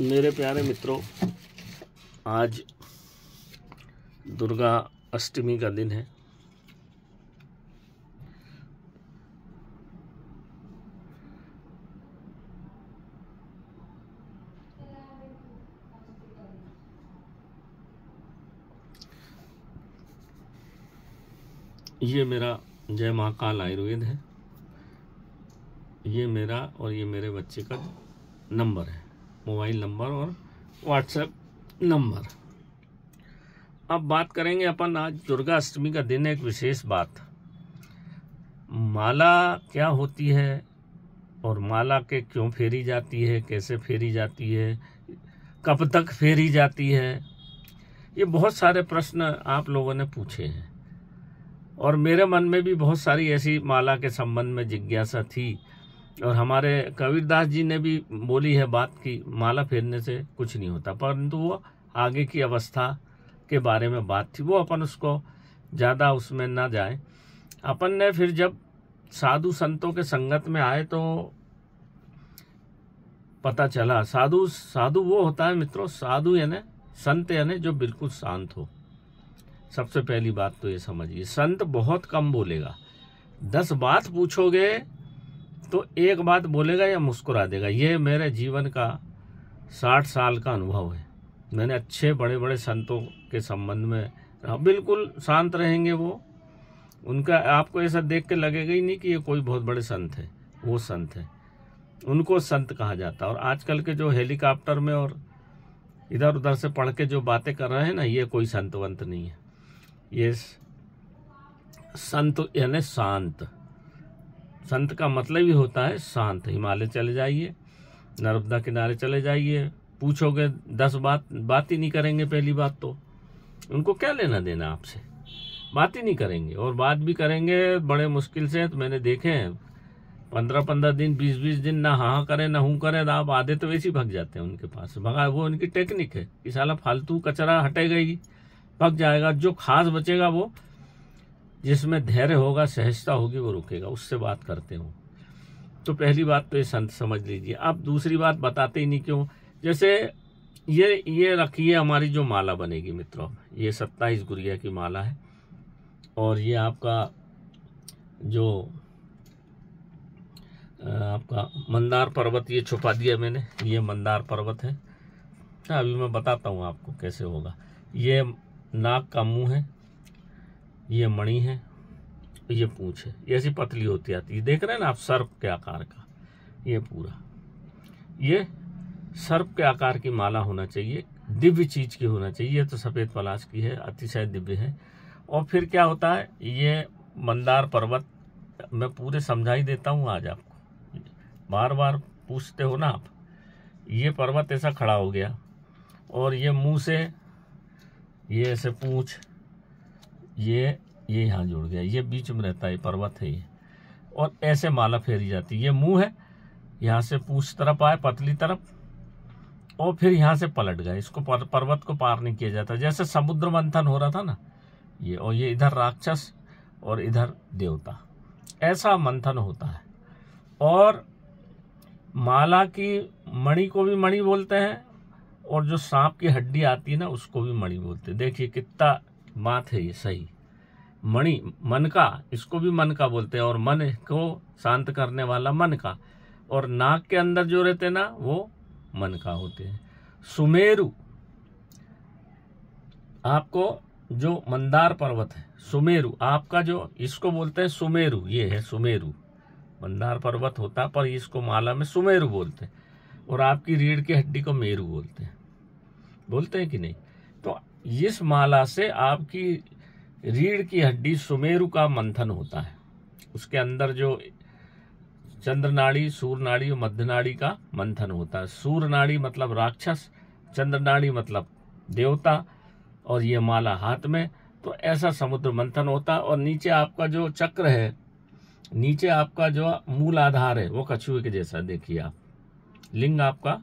मेरे प्यारे मित्रों आज दुर्गा अष्टमी का दिन है ये मेरा जय महाकाल आयुर्वेद है ये मेरा और ये मेरे बच्चे का नंबर है मोबाइल नंबर और व्हाट्सएप नंबर अब बात करेंगे अपन आज दुर्गा अष्टमी का दिन एक विशेष बात माला क्या होती है और माला के क्यों फेरी जाती है कैसे फेरी जाती है कब तक फेरी जाती है ये बहुत सारे प्रश्न आप लोगों ने पूछे हैं और मेरे मन में भी बहुत सारी ऐसी माला के संबंध में जिज्ञासा थी और हमारे कबीरदास जी ने भी बोली है बात की माला फेरने से कुछ नहीं होता परंतु वो आगे की अवस्था के बारे में बात थी वो अपन उसको ज़्यादा उसमें ना जाए अपन ने फिर जब साधु संतों के संगत में आए तो पता चला साधु साधु वो होता है मित्रों साधु यानी संत यानी जो बिल्कुल शांत हो सबसे पहली बात तो ये समझिए संत बहुत कम बोलेगा दस बात पूछोगे तो एक बात बोलेगा या मुस्कुरा देगा ये मेरे जीवन का साठ साल का अनुभव है मैंने अच्छे बड़े बड़े संतों के संबंध में रहा बिल्कुल शांत रहेंगे वो उनका आपको ऐसा देख के लगेगा ही नहीं कि ये कोई बहुत बड़े संत है वो संत है उनको संत कहा जाता है और आजकल के जो हेलीकॉप्टर में और इधर उधर से पढ़ के जो बातें कर रहे हैं ना ये कोई संतवंत नहीं है ये संत यानी शांत संत का मतलब ही होता है शांत हिमालय चले जाइए नर्मदा किनारे चले जाइए पूछोगे दस बात बात ही नहीं करेंगे पहली बात तो उनको क्या लेना देना आपसे बात ही नहीं करेंगे और बात भी करेंगे बड़े मुश्किल से तो मैंने देखे हैं पंद्रह पंद्रह दिन बीस बीस दिन ना हाँ, हाँ करें ना हूँ करें तो आप आधे तो वैसे ही भग जाते हैं उनके पास भगा वो उनकी टेक्निक है कि साला फालतू कचरा हटेगा ही भग जाएगा जो खास बचेगा वो जिसमें धैर्य होगा सहजता होगी वो रुकेगा उससे बात करते हो तो पहली बात तो ये संत समझ लीजिए आप दूसरी बात बताते ही नहीं क्यों जैसे ये ये रखिए हमारी जो माला बनेगी मित्रों ये सत्ताईस गुड़िया की माला है और ये आपका जो आपका मंदार पर्वत ये छुपा दिया मैंने ये मंदार पर्वत है हाँ, अभी मैं बताता हूँ आपको कैसे होगा ये नाक का मुंह है ये मणि है ये पूछ है ये ऐसी पतली होती आती है देख रहे हैं ना आप सर्प के आकार का ये पूरा ये सर्प के आकार की माला होना चाहिए दिव्य चीज की होना चाहिए ये तो सफेद पलाश की है अतिशय दिव्य है और फिर क्या होता है ये मंदार पर्वत मैं पूरे समझाई देता हूँ आज आपको बार बार पूछते हो ना आप ये पर्वत ऐसा खड़ा हो गया और ये मुंह से ये ऐसे पूछ ये ये यहाँ जुड़ गया ये बीच में रहता है पर्वत है ये और ऐसे माला फेरी जाती है ये मुंह है यहाँ से पूछ तरफ आए पतली तरफ और फिर यहाँ से पलट गए इसको पर्वत को पार नहीं किया जाता जैसे समुद्र मंथन हो रहा था ना ये और ये इधर राक्षस और इधर देवता ऐसा मंथन होता है और माला की मणि को भी मणि बोलते हैं और जो सांप की हड्डी आती है ना उसको भी मणि बोलते हैं देखिए कितना मात है ये सही मणि मन का इसको भी मन का बोलते हैं और मन को शांत करने वाला मन का और नाक के अंदर जो रहते ना वो मन का होते हैं सुमेरु आपको जो मंदार पर्वत है सुमेरु आपका जो इसको बोलते हैं सुमेरु ये है सुमेरु मंदार पर्वत होता पर इसको माला में सुमेरु बोलते हैं और आपकी रीढ़ की हड्डी को मेरु बोलते हैं बोलते हैं कि नहीं इस माला से आपकी रीढ़ की हड्डी सुमेरु का मंथन होता है उसके अंदर जो चंद्रनाड़ी सूर्यनाड़ी और मध्यनाड़ी का मंथन होता है सूर्यनाड़ी मतलब राक्षस चंद्रनाड़ी मतलब देवता और ये माला हाथ में तो ऐसा समुद्र मंथन होता है और नीचे आपका जो चक्र है नीचे आपका जो मूल आधार है वो कछुए के जैसा देखिए आप लिंग आपका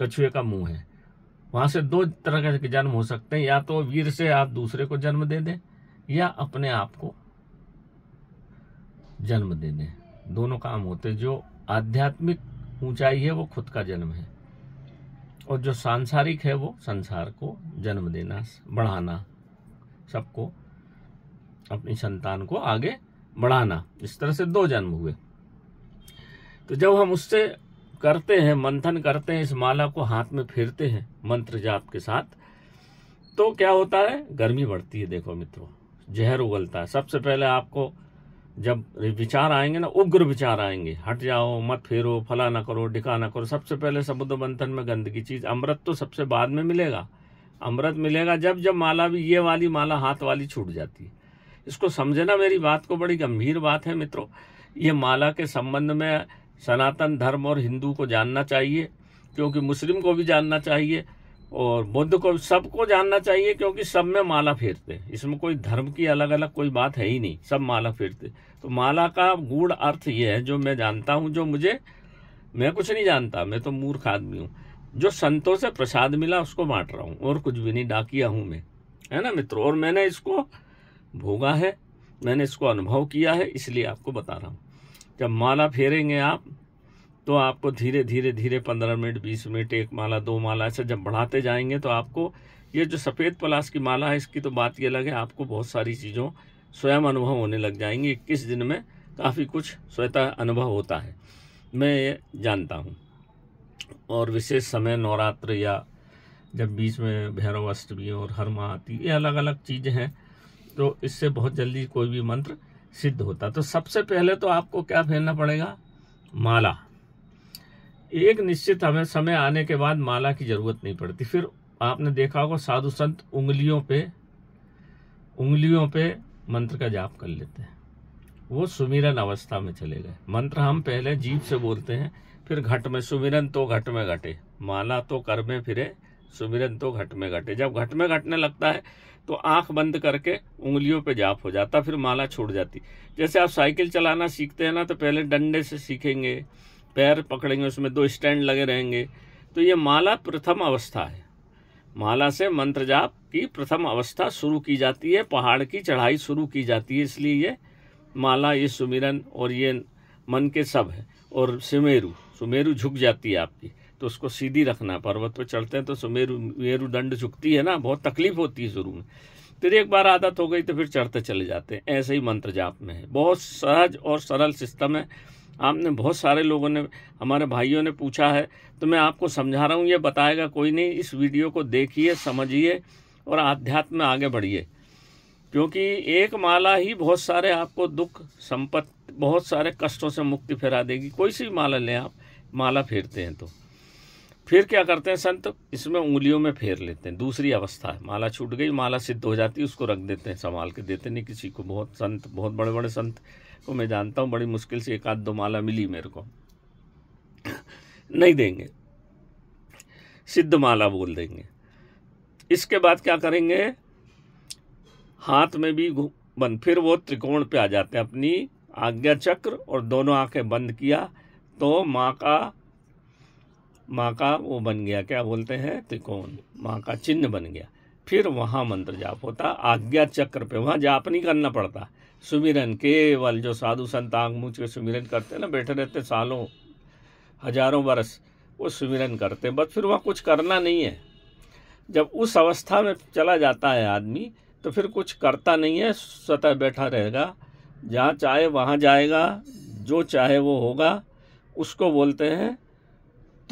कछुए का मुंह है वहां से दो तरह के जन्म हो सकते हैं या तो वीर से आप दूसरे को जन्म दे दें या अपने आप को जन्म दे दें दोनों काम होते जो आध्यात्मिक ऊंचाई है वो खुद का जन्म है और जो सांसारिक है वो संसार को जन्म देना बढ़ाना सबको अपनी संतान को आगे बढ़ाना इस तरह से दो जन्म हुए तो जब हम उससे करते हैं मंथन करते हैं इस माला को हाथ में फेरते हैं मंत्र जाप के साथ तो क्या होता है गर्मी बढ़ती है देखो मित्रों जहर उगलता है सबसे पहले आपको जब विचार आएंगे ना उग्र विचार आएंगे हट जाओ मत फेरो फला ना करो ढिका ना करो सबसे पहले समुद्र मंथन में गंदगी चीज अमृत तो सबसे बाद में मिलेगा अमृत मिलेगा जब जब माला भी ये वाली माला हाथ वाली छूट जाती है इसको समझना मेरी बात को बड़ी गंभीर बात है मित्रों ये माला के संबंध में सनातन धर्म और हिंदू को जानना चाहिए क्योंकि मुस्लिम को भी जानना चाहिए और बुद्ध को सबको जानना चाहिए क्योंकि सब में माला फेरते इसमें कोई धर्म की अलग अलग कोई बात है ही नहीं सब माला फेरते तो माला का गूढ़ अर्थ ये है जो मैं जानता हूँ जो मुझे मैं कुछ नहीं जानता मैं तो मूर्ख आदमी हूँ जो संतों से प्रसाद मिला उसको बांट रहा हूँ और कुछ भी नहीं डाकिया हूँ मैं है ना मित्रों और मैंने इसको भोगा है मैंने इसको अनुभव किया है इसलिए आपको बता रहा हूँ जब माला फेरेंगे आप तो आपको धीरे धीरे धीरे पंद्रह मिनट बीस मिनट एक माला दो माला ऐसा जब बढ़ाते जाएंगे तो आपको ये जो सफ़ेद पलाश की माला है इसकी तो बात ये अलग है आपको बहुत सारी चीज़ों स्वयं अनुभव होने लग जाएंगे इक्कीस दिन में काफ़ी कुछ स्वतः अनुभव होता है मैं ये जानता हूँ और विशेष समय नवरात्र या जब बीच में भैरव अष्टमी और हरमा आती ये अलग अलग चीज़ें हैं तो इससे बहुत जल्दी कोई भी मंत्र सिद्ध होता तो सबसे पहले तो आपको क्या फेरना पड़ेगा माला एक निश्चित हमें समय आने के बाद माला की जरूरत नहीं पड़ती फिर आपने देखा होगा साधु संत उंगलियों पे उंगलियों पे मंत्र का जाप कर लेते हैं वो सुमिरन अवस्था में चले गए मंत्र हम पहले जीव से बोलते हैं फिर घट में सुमिरन तो घट में घटे माला तो कर में फिरे सुमिरन तो घट में घटे जब घट में घटने लगता है तो आंख बंद करके उंगलियों पे जाप हो जाता फिर माला छूट जाती जैसे आप साइकिल चलाना सीखते हैं ना तो पहले डंडे से सीखेंगे पैर पकड़ेंगे उसमें दो स्टैंड लगे रहेंगे तो ये माला प्रथम अवस्था है माला से मंत्र जाप की प्रथम अवस्था शुरू की जाती है पहाड़ की चढ़ाई शुरू की जाती है इसलिए ये माला ये सुमिरन और ये मन के सब है और सुमेरु सुमेरु झुक जाती है आपकी तो उसको सीधी रखना पर्वत पर चढ़ते हैं तो सुमेरु दंड झुकती है ना बहुत तकलीफ होती है शुरू में फिर एक बार आदत हो गई तो फिर चढ़ते चले जाते हैं ऐसे ही मंत्र जाप में है बहुत सहज और सरल सिस्टम है आपने बहुत सारे लोगों ने हमारे भाइयों ने पूछा है तो मैं आपको समझा रहा हूँ ये बताएगा कोई नहीं इस वीडियो को देखिए समझिए और आध्यात्म में आगे बढ़िए क्योंकि एक माला ही बहुत सारे आपको दुख संपत्ति बहुत सारे कष्टों से मुक्ति फेरा देगी कोई सी माला लें आप माला फेरते हैं तो फिर क्या करते हैं संत इसमें उंगलियों में फेर लेते हैं दूसरी अवस्था है माला छूट गई माला सिद्ध हो जाती है उसको रख देते हैं संभाल के देते नहीं किसी को बहुत संत बहुत बड़े बड़े संत को मैं जानता हूँ बड़ी मुश्किल से एक आध दो माला मिली मेरे को नहीं देंगे सिद्ध माला बोल देंगे इसके बाद क्या करेंगे हाथ में भी बंद फिर वो त्रिकोण पे आ जाते हैं अपनी आज्ञा चक्र और दोनों आंखें बंद किया तो माँ का माँ का वो बन गया क्या बोलते हैं त्रिकोण माँ का चिन्ह बन गया फिर वहाँ मंत्र जाप होता आज्ञा चक्र पे वहाँ जाप नहीं करना पड़ता सुमिरन केवल जो साधु संत आग मुँच के सुमिरन करते ना बैठे रहते सालों हजारों बरस वो सुमिरन करते बस फिर वहाँ कुछ करना नहीं है जब उस अवस्था में चला जाता है आदमी तो फिर कुछ करता नहीं है स्वतः बैठा रहेगा जहाँ चाहे वहाँ जाएगा जो चाहे वो होगा उसको बोलते हैं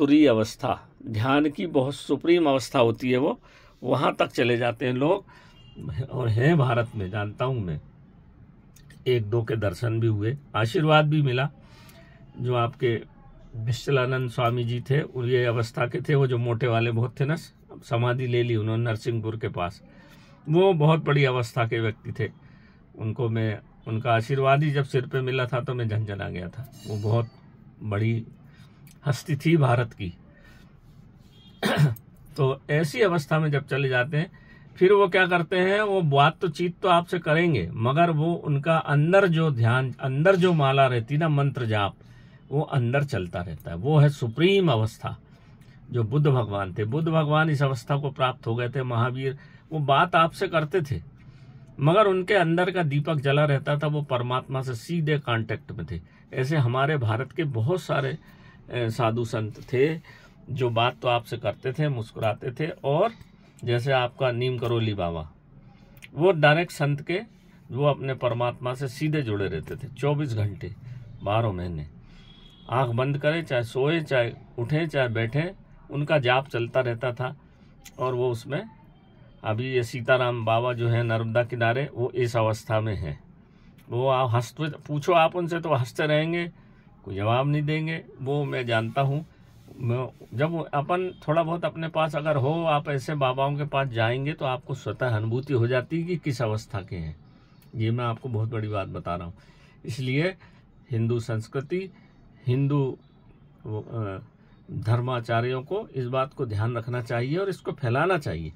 तुरी अवस्था ध्यान की बहुत सुप्रीम अवस्था होती है वो वहाँ तक चले जाते हैं लोग और हैं भारत में जानता हूँ मैं एक दो के दर्शन भी हुए आशीर्वाद भी मिला जो आपके विश्वलानंद स्वामी जी थे ये अवस्था के थे वो जो मोटे वाले बहुत थे ना समाधि ले ली उन्होंने नरसिंहपुर के पास वो बहुत बड़ी अवस्था के व्यक्ति थे उनको मैं उनका आशीर्वाद ही जब सिर पे मिला था तो मैं झंझना गया था वो बहुत बड़ी हस्ती थी भारत की तो ऐसी अवस्था में जब चले जाते हैं फिर वो क्या करते हैं वो बात तो चीत तो आपसे करेंगे मगर वो उनका अंदर जो ध्यान अंदर जो माला रहती ना मंत्र जाप वो अंदर चलता रहता है वो है सुप्रीम अवस्था जो बुद्ध भगवान थे बुद्ध भगवान इस अवस्था को प्राप्त हो गए थे महावीर वो बात आपसे करते थे मगर उनके अंदर का दीपक जला रहता था वो परमात्मा से सीधे कांटेक्ट में थे ऐसे हमारे भारत के बहुत सारे साधु संत थे जो बात तो आपसे करते थे मुस्कुराते थे और जैसे आपका नीम करोली बाबा वो डायरेक्ट संत के वो अपने परमात्मा से सीधे जुड़े रहते थे 24 घंटे बारह महीने आंख बंद करें चाहे सोए चाहे उठें चाहे बैठें उनका जाप चलता रहता था और वो उसमें अभी ये सीताराम बाबा जो है नर्मदा किनारे वो इस अवस्था में हैं वो आप हंसते पूछो आप उनसे तो हंसते रहेंगे कोई जवाब नहीं देंगे वो मैं जानता हूँ जब अपन थोड़ा बहुत अपने पास अगर हो आप ऐसे बाबाओं के पास जाएंगे तो आपको स्वतः अनुभूति हो जाती है कि किस अवस्था के हैं ये मैं आपको बहुत बड़ी बात बता रहा हूँ इसलिए हिंदू संस्कृति हिंदू धर्माचार्यों को इस बात को ध्यान रखना चाहिए और इसको फैलाना चाहिए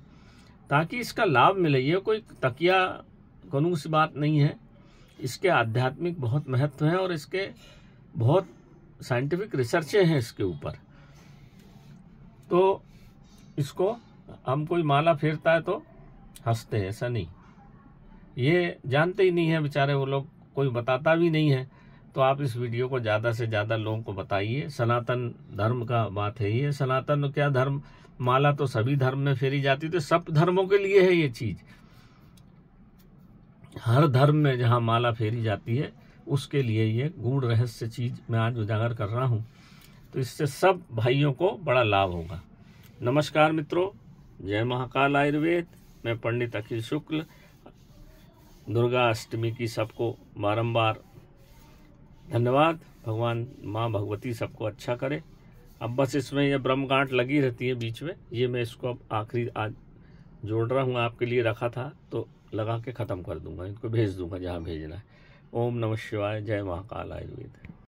ताकि इसका लाभ मिले ये कोई तकिया कनूस बात नहीं है इसके आध्यात्मिक बहुत महत्व हैं और इसके बहुत साइंटिफिक रिसर्चे हैं इसके ऊपर तो इसको हम कोई माला फेरता है तो हंसते हैं ऐसा नहीं ये जानते ही नहीं है बेचारे वो लोग कोई बताता भी नहीं है तो आप इस वीडियो को ज़्यादा से ज़्यादा लोगों को बताइए सनातन धर्म का बात है ये सनातन क्या धर्म माला तो सभी धर्म में फेरी जाती तो सब धर्मों के लिए है ये चीज़ हर धर्म में जहाँ माला फेरी जाती है उसके लिए ये गूढ़ रहस्य चीज़ मैं आज उजागर कर रहा हूँ तो इससे सब भाइयों को बड़ा लाभ होगा नमस्कार मित्रों जय महाकाल आयुर्वेद मैं पंडित अखिल शुक्ल दुर्गा अष्टमी की सबको बारंबार धन्यवाद भगवान माँ भगवती सबको अच्छा करे अब बस इसमें यह ब्रह्मगांठ लगी रहती है बीच में ये मैं इसको अब आखिरी आज जोड़ रहा हूँ आपके लिए रखा था तो लगा के ख़त्म कर दूंगा इनको भेज दूंगा जहाँ भेजना है ओम नमः शिवाय जय महाकाल आयुर्वेद